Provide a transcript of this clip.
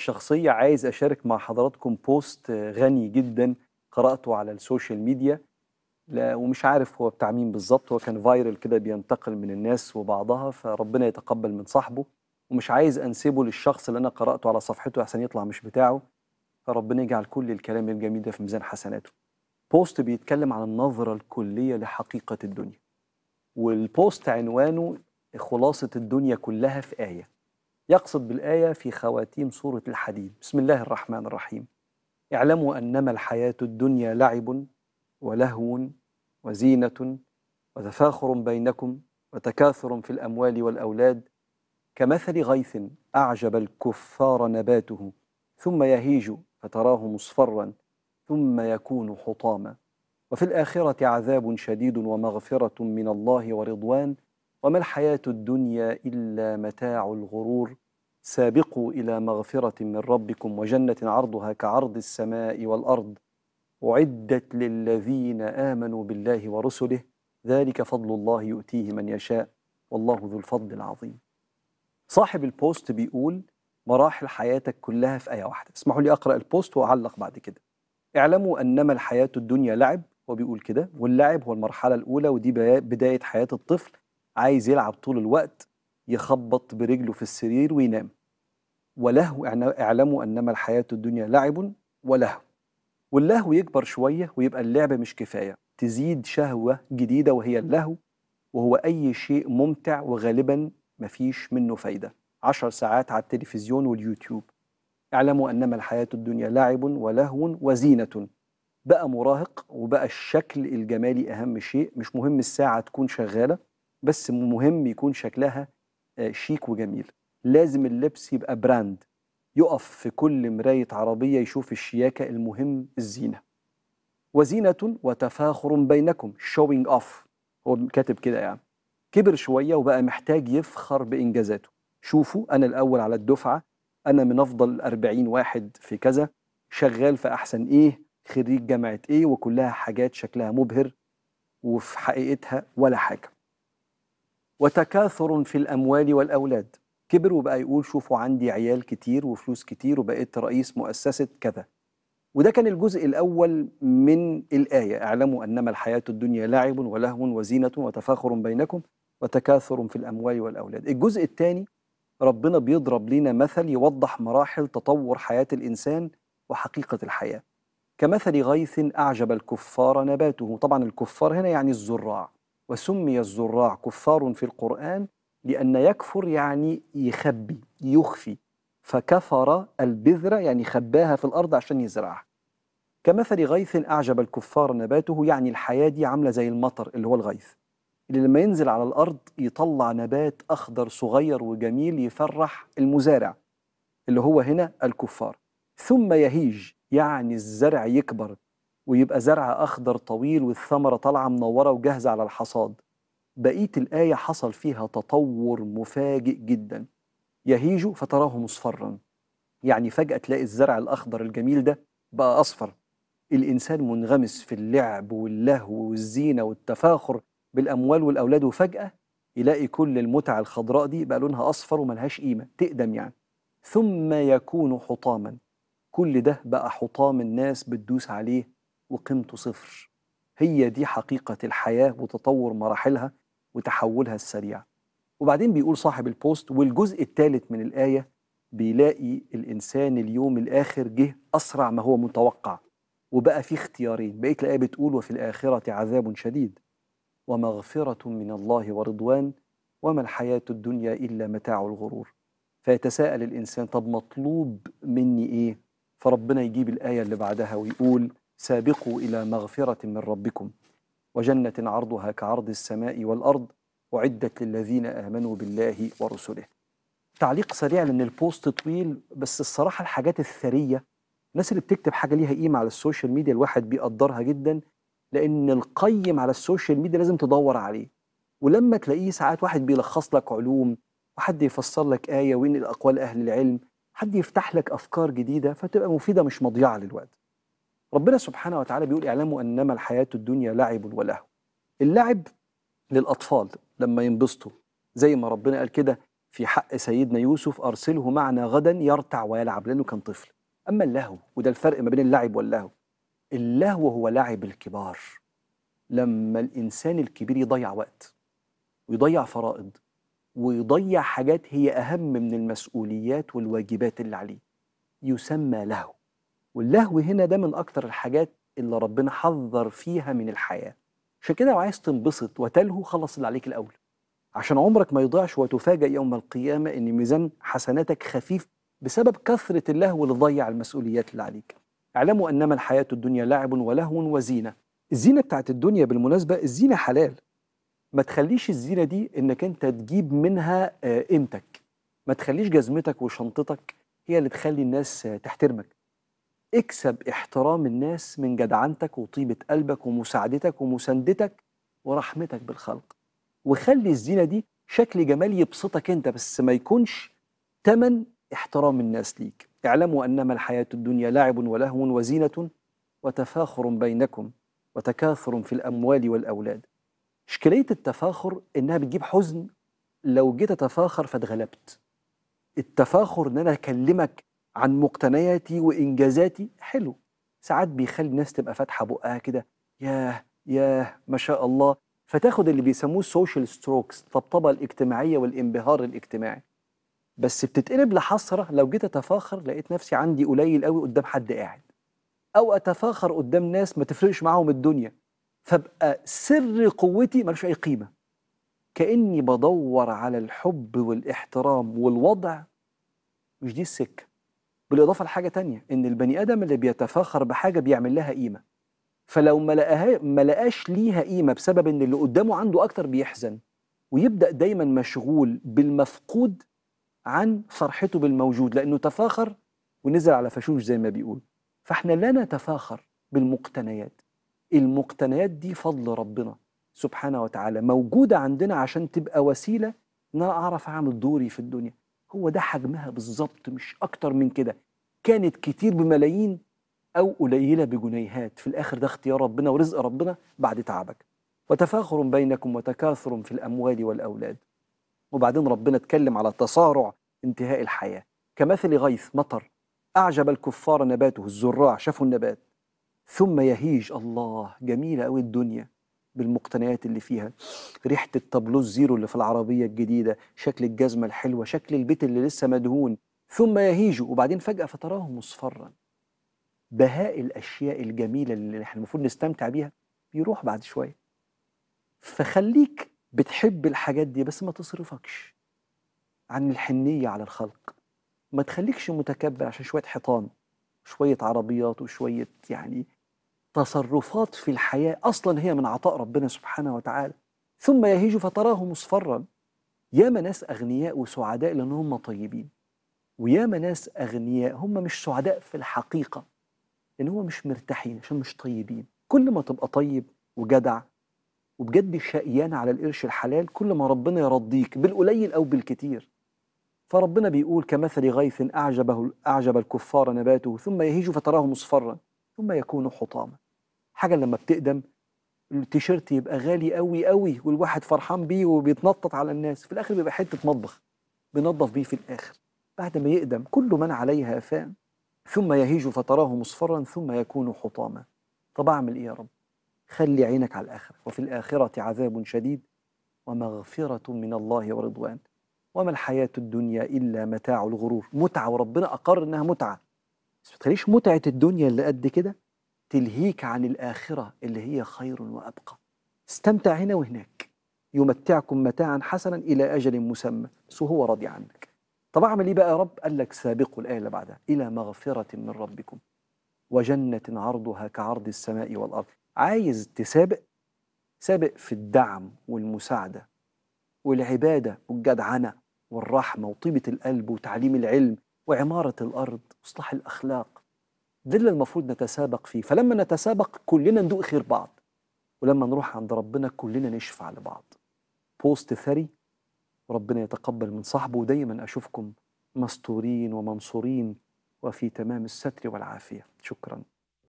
الشخصية عايز أشارك مع حضراتكم بوست غني جدا قرأته على السوشيال ميديا لا ومش عارف هو بتاع مين بالظبط هو كان فايرل كده بينتقل من الناس وبعضها فربنا يتقبل من صاحبه ومش عايز أنسبه للشخص اللي أنا قرأته على صفحته أحسن يطلع مش بتاعه فربنا يجعل كل الكلام الجميل ده في ميزان حسناته بوست بيتكلم عن النظرة الكلية لحقيقة الدنيا والبوست عنوانه خلاصة الدنيا كلها في آية يقصد بالآية في خواتيم سورة الحديد بسم الله الرحمن الرحيم اعلموا أنما الحياة الدنيا لعب ولهو وزينة وتفاخر بينكم وتكاثر في الأموال والأولاد كمثل غيث أعجب الكفار نباته ثم يهيج فتراه مصفرا ثم يكون حطاما وفي الآخرة عذاب شديد ومغفرة من الله ورضوان وما الحياة الدنيا إلا متاع الغرور سابقوا إلى مغفرة من ربكم وجنة عرضها كعرض السماء والأرض أعدت للذين آمنوا بالله ورسله ذلك فضل الله يؤتيه من يشاء والله ذو الفضل العظيم صاحب البوست بيقول مراحل حياتك كلها في آية واحدة اسمحوا لي أقرأ البوست وأعلق بعد كده اعلموا أنما الحياة الدنيا لعب هو بيقول كده واللعب هو المرحلة الأولى ودي بداية حياة الطفل عايز يلعب طول الوقت يخبط برجله في السرير وينام ولهو اعلموا انما الحياه الدنيا لعب ولهو واللهو يكبر شويه ويبقى اللعب مش كفايه تزيد شهوه جديده وهي اللهو وهو اي شيء ممتع وغالبا مفيش منه فايده عشر ساعات على التلفزيون واليوتيوب اعلموا انما الحياه الدنيا لعب ولهو وزينه بقى مراهق وبقى الشكل الجمالي اهم شيء مش مهم الساعه تكون شغاله بس مهم يكون شكلها آه، شيك وجميل لازم اللبس يبقى براند يقف في كل مراية عربية يشوف الشياكة المهم الزينة وزينة وتفاخر بينكم showing off هو كاتب كده يعني كبر شوية وبقى محتاج يفخر بإنجازاته شوفوا أنا الأول على الدفعة أنا من أفضل 40 واحد في كذا شغال في أحسن إيه خريج جامعة إيه وكلها حاجات شكلها مبهر وفي حقيقتها ولا حاجة وتكاثر في الأموال والأولاد كبر وبقى يقول شوفوا عندي عيال كتير وفلوس كتير وبقيت رئيس مؤسسة كذا وده كان الجزء الأول من الآية اعلموا أنما الحياة الدنيا لعب ولهو وزينة وتفاخر بينكم وتكاثر في الأموال والأولاد الجزء الثاني ربنا بيضرب لنا مثل يوضح مراحل تطور حياة الإنسان وحقيقة الحياة كمثل غيث أعجب الكفار نباته طبعا الكفار هنا يعني الزراع وسمي الزراع كفار في القرآن لأن يكفر يعني يخبي يخفي فكفر البذرة يعني خباها في الأرض عشان يزرعها كمثل غيث أعجب الكفار نباته يعني الحياة دي عاملة زي المطر اللي هو الغيث اللي لما ينزل على الأرض يطلع نبات أخضر صغير وجميل يفرح المزارع اللي هو هنا الكفار ثم يهيج يعني الزرع يكبر ويبقى زرع أخضر طويل والثمرة طالعة منورة وجاهزة على الحصاد بقية الآية حصل فيها تطور مفاجئ جدا يهيج فتراه مصفرا يعني فجأة تلاقي الزرع الأخضر الجميل ده بقى أصفر الإنسان منغمس في اللعب واللهو والزينة والتفاخر بالأموال والأولاد وفجأة يلاقي كل المتع الخضراء دي بقى لونها أصفر وملهاش قيمة تقدم يعني ثم يكون حطاما كل ده بقى حطام الناس بتدوس عليه وقيمته صفر هي دي حقيقة الحياة وتطور مراحلها وتحولها السريع وبعدين بيقول صاحب البوست والجزء الثالث من الآية بيلاقي الإنسان اليوم الآخر جه أسرع ما هو متوقع وبقى في اختيارين بقيت الآية بتقول وفي الآخرة عذاب شديد ومغفرة من الله ورضوان وما الحياة الدنيا إلا متاع الغرور فيتساءل الإنسان طب مطلوب مني إيه فربنا يجيب الآية اللي بعدها ويقول سابقوا إلى مغفرة من ربكم وجنة عرضها كعرض السماء والأرض أعدت للذين آمنوا بالله ورسله تعليق سريع لأن البوست طويل بس الصراحة الحاجات الثرية الناس اللي بتكتب حاجة ليها قيمة على السوشيال ميديا الواحد بيقدرها جدا لأن القيم على السوشيال ميديا لازم تدور عليه ولما تلاقيه ساعات واحد بيلخص لك علوم وحد يفسر لك آية وينقل أقوال أهل العلم حد يفتح لك أفكار جديدة فتبقى مفيدة مش مضيعة للوقت ربنا سبحانه وتعالى بيقول اعلموا انما الحياه الدنيا لعب ولهو اللعب للاطفال لما ينبسطوا زي ما ربنا قال كده في حق سيدنا يوسف ارسله معنا غدا يرتع ويلعب لانه كان طفل اما اللهو وده الفرق ما بين اللعب واللهو اللهو هو لعب الكبار لما الانسان الكبير يضيع وقت ويضيع فرائض ويضيع حاجات هي اهم من المسؤوليات والواجبات اللي عليه يسمى لهو واللهو هنا ده من أكتر الحاجات اللي ربنا حذر فيها من الحياة عشان كده لو عايز تنبسط وتلهو خلص اللي عليك الأول عشان عمرك ما يضيعش وتفاجئ يوم القيامة إن ميزان حسناتك خفيف بسبب كثرة اللهو اللي ضيع المسؤوليات اللي عليك اعلموا أنما الحياة الدنيا لعب ولهو وزينة الزينة بتاعت الدنيا بالمناسبة الزينة حلال ما تخليش الزينة دي إنك أنت تجيب منها آه، قيمتك ما تخليش جزمتك وشنطتك هي اللي تخلي الناس آه، تحترمك اكسب احترام الناس من جدعنتك وطيبة قلبك ومساعدتك ومساندتك ورحمتك بالخلق وخلي الزينة دي شكل جمال يبسطك انت بس ما يكونش تمن احترام الناس ليك اعلموا أنما الحياة الدنيا لعب ولهو وزينة وتفاخر بينكم وتكاثر في الأموال والأولاد إشكالية التفاخر إنها بتجيب حزن لو جيت أتفاخر فاتغلبت التفاخر إن أنا أكلمك عن مقتنياتي وانجازاتي حلو ساعات بيخلي الناس تبقى فاتحه بقها كده ياه ياه ما شاء الله فتاخد اللي بيسموه السوشيال ستروكس الطبطبه الاجتماعيه والانبهار الاجتماعي بس بتتقلب لحسره لو جيت اتفاخر لقيت نفسي عندي قليل قوي قدام حد قاعد او اتفاخر قدام ناس ما تفرقش معاهم الدنيا فابقى سر قوتي ملوش اي قيمه كاني بدور على الحب والاحترام والوضع مش دي السكه بالاضافه لحاجه تانية ان البني ادم اللي بيتفاخر بحاجه بيعمل لها قيمه فلو ما ما لقاش ليها قيمه بسبب ان اللي قدامه عنده اكتر بيحزن ويبدا دايما مشغول بالمفقود عن فرحته بالموجود لانه تفاخر ونزل على فشوش زي ما بيقول فاحنا لا نتفاخر بالمقتنيات المقتنيات دي فضل ربنا سبحانه وتعالى موجوده عندنا عشان تبقى وسيله ان انا اعرف اعمل دوري في الدنيا هو ده حجمها بالظبط مش اكتر من كده كانت كتير بملايين او قليله بجنيهات في الاخر ده اختيار ربنا ورزق ربنا بعد تعبك وتفاخر بينكم وتكاثر في الاموال والاولاد وبعدين ربنا اتكلم على تسارع انتهاء الحياه كمثل غيث مطر اعجب الكفار نباته الزراع شافوا النبات ثم يهيج الله جميله قوي الدنيا بالمقتنيات اللي فيها ريحه الطابلوز زيرو اللي في العربيه الجديده شكل الجزمه الحلوه شكل البيت اللي لسه مدهون ثم يهيجوا وبعدين فجاه فتراه مصفرا بهاء الاشياء الجميله اللي احنا المفروض نستمتع بيها بيروح بعد شويه فخليك بتحب الحاجات دي بس ما تصرفكش عن الحنيه على الخلق ما تخليكش متكبر عشان شويه حيطان شويه عربيات وشويه يعني تصرفات في الحياة أصلا هي من عطاء ربنا سبحانه وتعالى ثم يهيج فتراه مصفرا ياما ناس أغنياء وسعداء لأن هم طيبين وياما ناس أغنياء هم مش سعداء في الحقيقة إن هم مش مرتاحين عشان مش طيبين كل ما تبقى طيب وجدع وبجد شقيان على القرش الحلال كل ما ربنا يرضيك بالقليل أو بالكتير فربنا بيقول كمثل غيث أعجبه أعجب الكفار نباته ثم يهيج فتراه مصفرا ثم يكون حطاما حاجه لما بتقدم التيشيرت يبقى غالي قوي قوي والواحد فرحان بيه وبيتنطط على الناس في الاخر بيبقى حته مطبخ بينظف بيه في الاخر بعد ما يقدم كل من عليها فان ثم يهيج فتراه مصفرا ثم يكون حطاما طب اعمل ايه يا رب خلي عينك على الاخره وفي الاخره عذاب شديد ومغفره من الله ورضوان وما الحياه الدنيا الا متاع الغرور متعه وربنا اقر انها متعه بس ما تخليش متعه الدنيا اللي قد كده تلهيك عن الآخرة اللي هي خير وأبقى استمتع هنا وهناك يمتعكم متاعا حسنا إلى أجل مسمى بس هو راضي عنك طب أعمل إيه بقى يا رب قال لك سابقوا الآية اللي بعدها إلى مغفرة من ربكم وجنة عرضها كعرض السماء والأرض عايز تسابق سابق في الدعم والمساعدة والعبادة والجدعنة والرحمة وطيبة القلب وتعليم العلم وعمارة الأرض وإصلاح الأخلاق ده اللي المفروض نتسابق فيه فلما نتسابق كلنا ندوق خير بعض ولما نروح عند ربنا كلنا نشفع لبعض بوست ثري ربنا يتقبل من صاحبه ودايما أشوفكم مستورين ومنصورين وفي تمام الستر والعافية شكراً